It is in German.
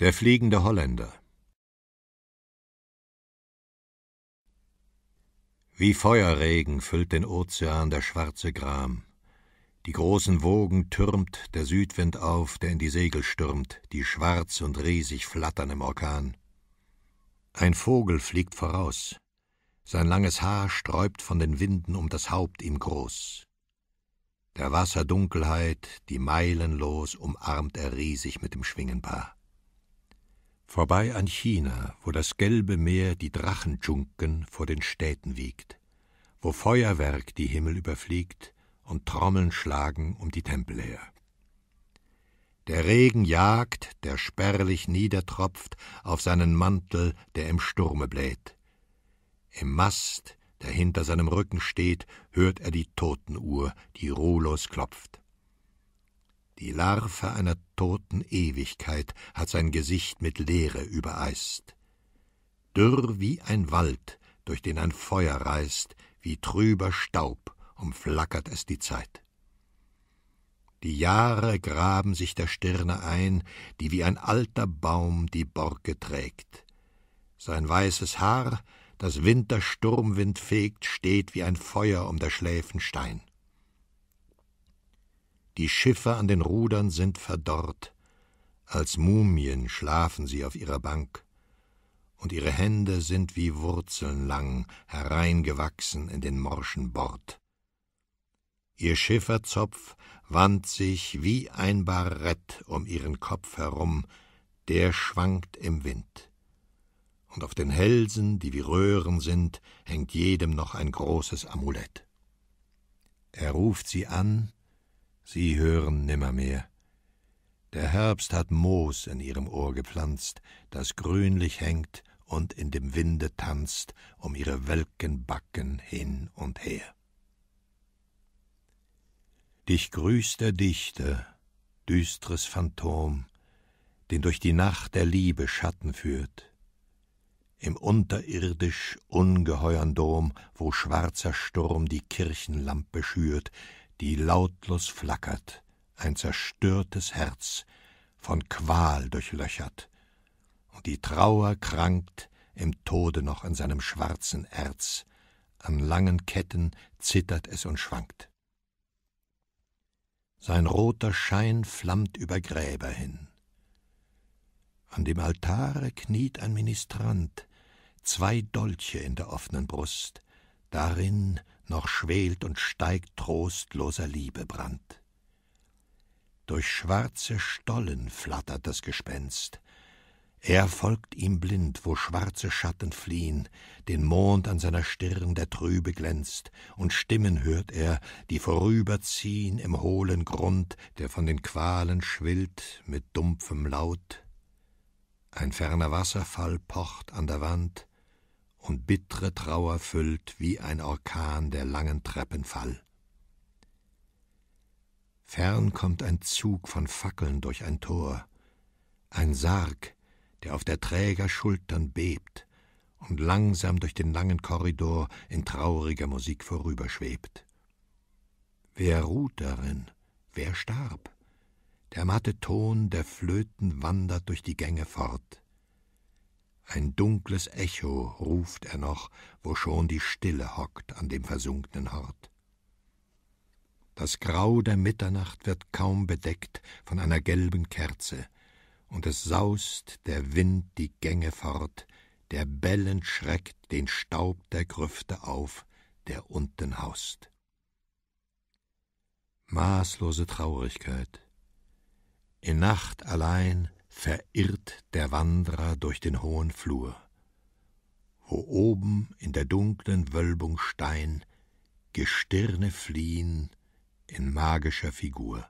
Der fliegende Holländer Wie Feuerregen füllt den Ozean der schwarze Gram. Die großen Wogen türmt der Südwind auf, der in die Segel stürmt, die schwarz und riesig flattern im Orkan. Ein Vogel fliegt voraus. Sein langes Haar sträubt von den Winden um das Haupt ihm groß. Der Wasserdunkelheit, die meilenlos, umarmt er riesig mit dem Schwingenpaar vorbei an China, wo das gelbe Meer die Drachendschunken vor den Städten wiegt, wo Feuerwerk die Himmel überfliegt und Trommeln schlagen um die Tempel her. Der Regen jagt, der spärlich niedertropft auf seinen Mantel, der im Sturme bläht. Im Mast, der hinter seinem Rücken steht, hört er die Totenuhr, die ruhlos klopft. Die Larve einer toten Ewigkeit hat sein Gesicht mit Leere übereist. Dürr wie ein Wald, durch den ein Feuer reißt, wie trüber Staub umflackert es die Zeit. Die Jahre graben sich der Stirne ein, die wie ein alter Baum die Borke trägt. Sein weißes Haar, das Wintersturmwind fegt, steht wie ein Feuer um der Schläfen Stein die Schiffe an den Rudern sind verdorrt, als Mumien schlafen sie auf ihrer Bank, und ihre Hände sind wie Wurzeln lang hereingewachsen in den morschen Bord. Ihr Schifferzopf wand sich wie ein Barett um ihren Kopf herum, der schwankt im Wind. Und auf den Hälsen, die wie Röhren sind, hängt jedem noch ein großes Amulett. Er ruft sie an, sie hören nimmermehr. Der Herbst hat Moos in ihrem Ohr gepflanzt, das grünlich hängt und in dem Winde tanzt um ihre welken Backen hin und her. Dich grüßt der Dichter, düstres Phantom, den durch die Nacht der Liebe Schatten führt. Im unterirdisch ungeheuern Dom, wo schwarzer Sturm die Kirchenlampe schürt, die lautlos flackert, ein zerstörtes Herz, von Qual durchlöchert, und die Trauer krankt im Tode noch an seinem schwarzen Erz, an langen Ketten zittert es und schwankt. Sein roter Schein flammt über Gräber hin. An dem Altare kniet ein Ministrant, zwei Dolche in der offenen Brust, darin noch schwelt und steigt trostloser Liebe Brand. Durch schwarze Stollen flattert das Gespenst. Er folgt ihm blind, wo schwarze Schatten fliehen, den Mond an seiner Stirn, der trübe glänzt, und Stimmen hört er, die vorüberziehen im hohlen Grund, der von den Qualen schwillt mit dumpfem Laut. Ein ferner Wasserfall pocht an der Wand, und bittre Trauer füllt wie ein Orkan der langen Treppenfall. Fern kommt ein Zug von Fackeln durch ein Tor, ein Sarg, der auf der Träger Schultern bebt und langsam durch den langen Korridor in trauriger Musik vorüberschwebt. Wer ruht darin? Wer starb? Der matte Ton der Flöten wandert durch die Gänge fort. Ein dunkles Echo ruft er noch, wo schon die Stille hockt an dem versunkenen Hort. Das Grau der Mitternacht wird kaum bedeckt von einer gelben Kerze, und es saust der Wind die Gänge fort, der bellend schreckt den Staub der Grüfte auf, der unten haust. Maßlose Traurigkeit. In Nacht allein verirrt der Wandrer durch den hohen Flur, wo oben in der dunklen Wölbung Stein Gestirne fliehen in magischer Figur.